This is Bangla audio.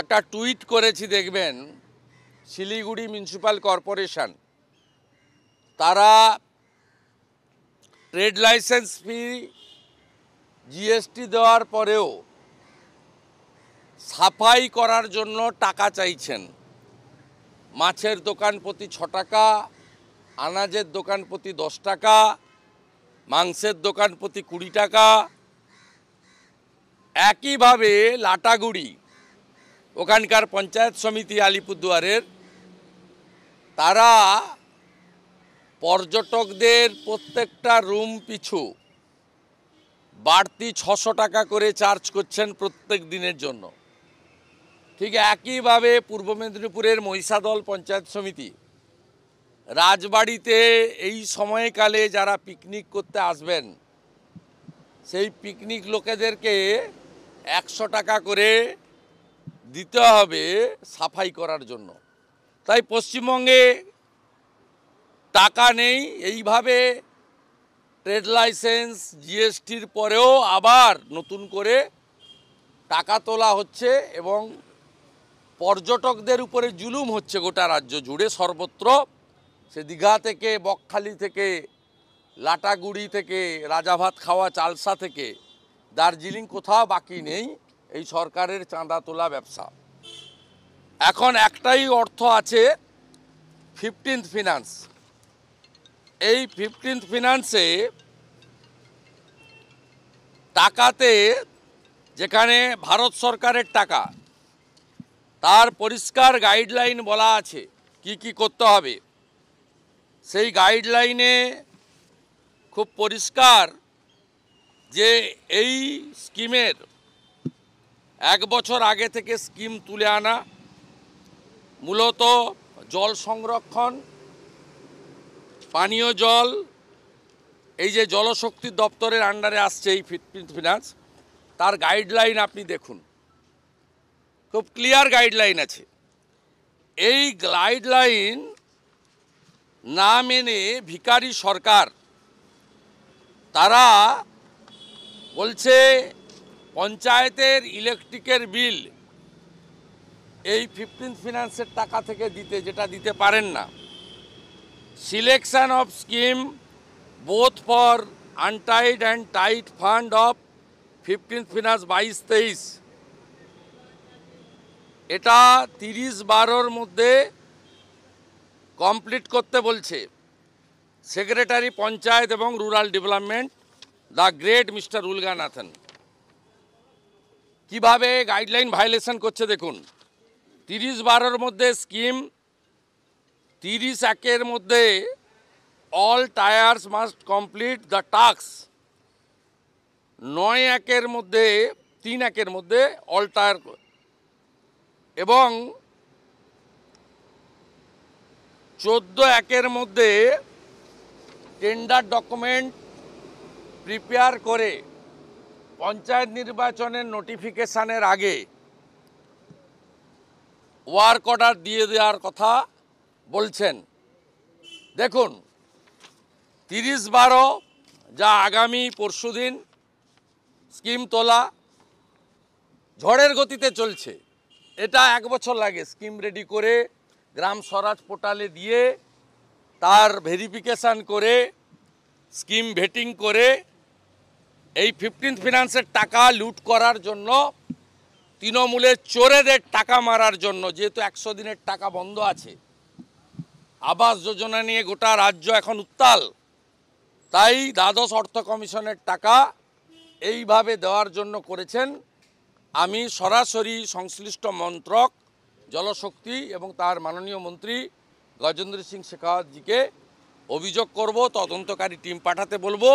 একটা টুইট করেছি দেখবেন শিলিগুড়ি মিউনিসিপ্যাল কর্পোরেশন তারা ট্রেড লাইসেন্স ফি জিএসটি দেওয়ার পরেও সাফাই করার জন্য টাকা চাইছেন মাছের দোকান প্রতি ছ টাকা আনাজের দোকান প্রতি দশ টাকা মাংসের দোকান প্রতি কুড়ি টাকা একইভাবে লাটাগুড়ি ওখানকার পঞ্চায়েত সমিতি আলিপুরদুয়ারের তারা পর্যটকদের প্রত্যেকটা রুম পিছু বাড়তি ছশো টাকা করে চার্জ করছেন প্রত্যেক দিনের জন্য ঠিক একইভাবে পূর্ব মেদিনীপুরের মহিষাদল পঞ্চায়েত সমিতি রাজবাড়িতে এই সময়কালে যারা পিকনিক করতে আসবেন সেই পিকনিক লোকেদেরকে একশো টাকা করে দিতে হবে সাফাই করার জন্য তাই পশ্চিমবঙ্গে টাকা নেই এইভাবে ট্রেড লাইসেন্স জিএসটির পরেও আবার নতুন করে টাকা তোলা হচ্ছে এবং পর্যটকদের উপরে জুলুম হচ্ছে গোটা রাজ্য জুড়ে সর্বত্র সে দীঘা থেকে বকখালি থেকে লাটাগুড়ি থেকে রাজাভাত খাওয়া চালসা থেকে দার্জিলিং কোথাও বাকি নেই এই সরকারের চাঁদা তোলা ব্যবসা এখন একটাই অর্থ আছে ফিফটিন্থ ফিনান্স এই ফিফটিন্থ ফিনান্সে টাকাতে যেখানে ভারত সরকারের টাকা তার পরিষ্কার গাইডলাইন বলা আছে কি কি করতে হবে সেই গাইডলাইনে খুব পরিষ্কার যে এই স্কিমের এক বছর আগে থেকে স্কিম তুলে আনা মূলত জল সংরক্ষণ পানীয় জল এই যে জলশক্তি দপ্তরের আন্ডারে আসছে এই ফিটপ্রিন্ট ফিনান্স তার গাইডলাইন আপনি দেখুন খুব ক্লিয়ার গাইডলাইন আছে এই গাইডলাইন না মেনে ভিকারি সরকার তারা বলছে পঞ্চায়েতের ইলেকট্রিকের বিল এই ফিফটিন ফিনান্সের টাকা থেকে দিতে যেটা দিতে পারেন না selection of scheme both for untied and tied fund of fifteen finance বাইশ তেইশ এটা তিরিশ বারোর মধ্যে কমপ্লিট করতে বলছে সেক্রেটারি পঞ্চায়েত এবং rural development the great mister Ulaganathan কিভাবে গাইডলাইন ভায়োলেশন করছে দেখুন তিরিশ বারোর মধ্যে স্কিম তিরিশ একের মধ্যে all tiers must complete the task নয় একের মধ্যে তিন একের মধ্যে অল টায়ার এবং চোদ্দ একের মধ্যে টেন্ডার ডকুমেন্ট প্রিপেয়ার করে পঞ্চায়েত নির্বাচনের নোটিফিকেশানের আগে ওয়ার্ক অর্ডার দিয়ে দেওয়ার কথা বলছেন দেখুন তিরিশ বারো যা আগামী পরশুদিন স্কিম তোলা ঝড়ের গতিতে চলছে এটা এক বছর লাগে স্কিম রেডি করে গ্রাম স্বরাজ পোর্টালে দিয়ে তার ভেরিফিকেশান করে স্কিম ভেটিং করে এই ফিফটিন ফিনান্সের টাকা লুট করার জন্য তৃণমূলের চোরেদের টাকা মারার জন্য যেহেতু একশো দিনের টাকা বন্ধ আছে আবাস যোজনা নিয়ে গোটা রাজ্য এখন উত্তাল তাই দ্বাদশ অর্থ কমিশনের টাকা এইভাবে দেওয়ার জন্য করেছেন আমি সরাসরি সংশ্লিষ্ট মন্ত্রক জলশক্তি এবং তার মাননীয় মন্ত্রী গজেন্দ্র সিং শেখাওয়াতজিকে অভিযোগ করব তদন্তকারী টিম পাঠাতে বলবো